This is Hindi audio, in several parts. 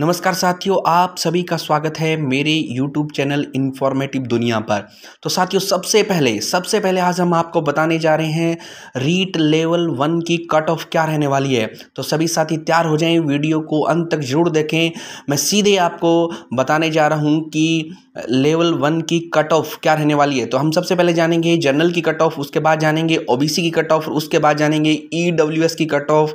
नमस्कार साथियों आप सभी का स्वागत है मेरे YouTube चैनल इन्फॉर्मेटिव दुनिया पर तो साथियों सबसे पहले सबसे पहले आज हम आपको बताने जा रहे हैं रीट लेवल वन की कट ऑफ क्या रहने वाली है तो सभी साथी तैयार हो जाएं वीडियो को अंत तक जरूर देखें मैं सीधे आपको बताने जा रहा हूं कि लेवल वन की कट ऑफ क्या रहने वाली है तो हम सबसे पहले जानेंगे जनरल की कट ऑफ उसके बाद जानेंगे ओ की कट ऑफ उसके बाद जानेंगे ई e की कट ऑफ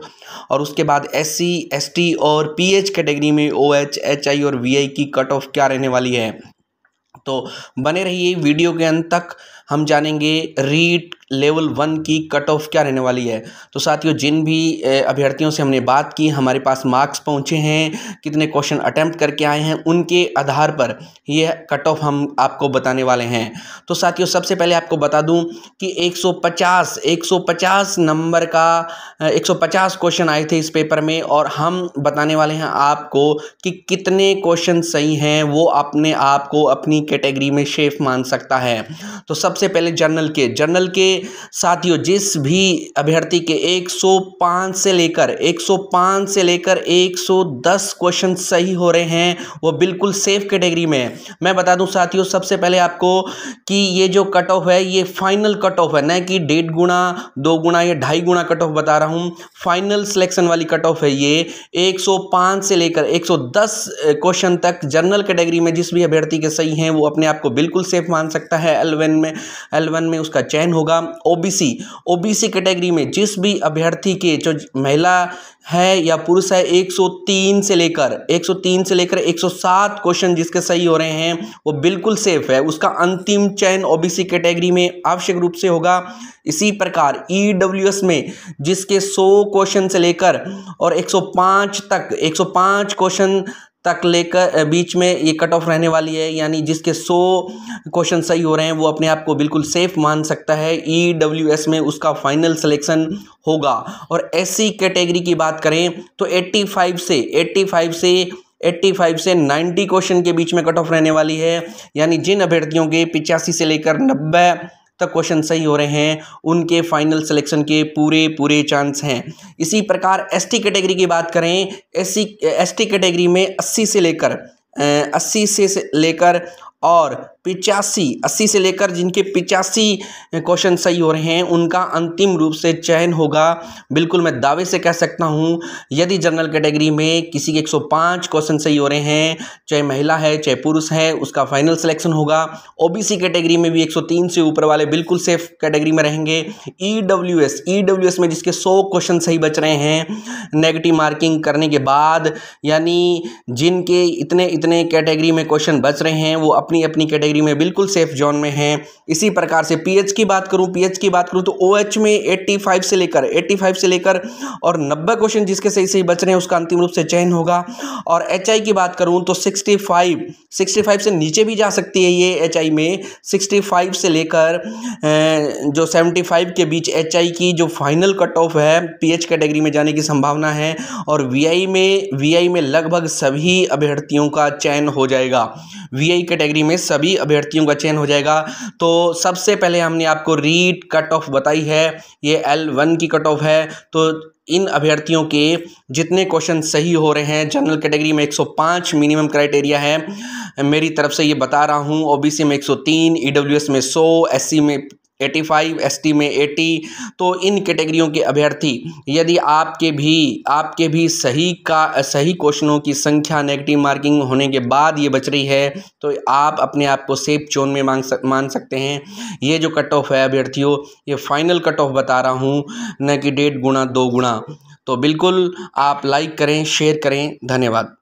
और उसके बाद एस सी और पी कैटेगरी में ओ एच एच आई और वी आई की कट ऑफ क्या रहने वाली है तो बने रहिए वीडियो के अंत तक हम जानेंगे रीट लेवल वन की कट ऑफ क्या रहने वाली है तो साथियों जिन भी अभ्यर्थियों से हमने बात की हमारे पास मार्क्स पहुंचे हैं कितने क्वेश्चन अटैम्प्ट करके आए हैं उनके आधार पर यह कट ऑफ हम आपको बताने वाले हैं तो साथियों सबसे पहले आपको बता दूं कि 150 150 नंबर का 150 क्वेश्चन आए थे इस पेपर में और हम बताने वाले हैं आपको कि कितने क्वेश्चन सही हैं वो अपने आप को अपनी कैटेगरी में शेफ मान सकता है तो सबसे सबसे पहले जनरल के जनरल के साथियों जिस भी अभ्यर्थी के 105 से लेकर 105 से लेकर 110 क्वेश्चन सही हो रहे हैं वो बिल्कुल सेफ कैटेगरी में है मैं बता दूं साथियों सबसे पहले आपको कि ये जो कट ऑफ है ये फाइनल कट ऑफ है न कि डेढ़ गुणा दो गुणा या ढाई गुणा कट ऑफ बता रहा हूँ फाइनल सिलेक्शन वाली कट ऑफ है ये एक से लेकर एक क्वेश्चन तक जनरल कैटेगरी में जिस भी अभ्यर्थी के सही हैं वो अपने आप को बिल्कुल सेफ मान सकता है एलेवन में एल वन में उसका चयन होगा ओबीसी ओबीसी कैटेगरी में जिस भी अभ्यर्थी के जो महिला है या पुरुष है 103 से लेकर 103 से लेकर 107 क्वेश्चन जिसके सही हो रहे हैं वो बिल्कुल सेफ है उसका अंतिम चयन ओबीसी कैटेगरी में आवश्यक रूप से होगा इसी प्रकार ईडब्ल्यूएस e में जिसके 100 क्वेश्चन से लेकर और 105 तक 105 क्वेश्चन तक लेकर बीच में ये कट ऑफ रहने वाली है यानी जिसके 100 क्वेश्चन सही हो रहे हैं वो अपने आप को बिल्कुल सेफ मान सकता है ई डब्ल्यू एस में उसका फाइनल सिलेक्शन होगा और एस सी कैटेगरी की बात करें तो 85 से 85 से 85 से 90 क्वेश्चन के बीच में कट ऑफ रहने वाली है यानी जिन अभ्यर्थियों के पिचासी से लेकर नब्बे तक क्वेश्चन सही हो रहे हैं उनके फाइनल सिलेक्शन के पूरे पूरे चांस हैं इसी प्रकार एसटी कैटेगरी की बात करें एस सी कैटेगरी में अस्सी से लेकर अस्सी से लेकर और पिचासी अस्सी से लेकर जिनके पिचासी क्वेश्चन सही हो रहे हैं उनका अंतिम रूप से चयन होगा बिल्कुल मैं दावे से कह सकता हूं यदि जनरल कैटेगरी में किसी के 105 क्वेश्चन सही हो रहे हैं चाहे महिला है चाहे पुरुष है उसका फाइनल सिलेक्शन होगा ओबीसी कैटेगरी में भी 103 से ऊपर वाले बिल्कुल सेफ कैटेगरी में रहेंगे E W S E W S में जिसके सौ क्वेश्चन सही बच रहे हैं नेगेटिव मार्किंग करने के बाद यानी जिनके इतने इतने कैटेगरी में क्वेश्चन बच रहे हैं वो अपनी अपनी कैटेगरी में बिल्कुल सेफ जोन में हैं इसी प्रकार से पीएच की बात करूं पीएच की बात करूं तो ओएच में 85 से लेकर 85 से लेकर और 90 क्वेश्चन जिसके सही सही बच रहे हैं उसका अंतिम रूप से चयन होगा और एच की बात करूँ तो सिक्सटी फाइव से नीचे भी जा सकती है ये एच में सिक्सटी से लेकर जो सेवेंटी के बीच एच की जो फाइनल कट ऑफ है पी कैटेगरी में जाने की संभावना है और वी में वी में लगभग सभी अभ्यर्थियों का चयन हो जाएगा वी कैटेगरी कैटेगरी में सभी अभ्यर्थियों का चयन हो जाएगा तो सबसे पहले हमने आपको रीट कट ऑफ बताई है ये एल वन की कट ऑफ है तो इन अभ्यर्थियों के जितने क्वेश्चन सही हो रहे हैं जनरल कैटेगरी में 105 मिनिमम क्राइटेरिया है मेरी तरफ से ये बता रहा हूँ ओबीसी में 103 ईडब्ल्यूएस e में 100 एससी में एटी फाइव एस टी में एटी तो इन कैटेगरियों के अभ्यर्थी यदि आपके भी आपके भी सही का सही क्वेश्चनों की संख्या नेगेटिव मार्किंग होने के बाद ये बच रही है तो आप अपने आप को सेफ जोन में मांग सक, मान सकते हैं ये जो कट ऑफ है अभ्यर्थियों ये फाइनल कट ऑफ बता रहा हूँ न कि डेढ़ गुणा दो गुणा तो बिल्कुल आप लाइक करें शेयर करें धन्यवाद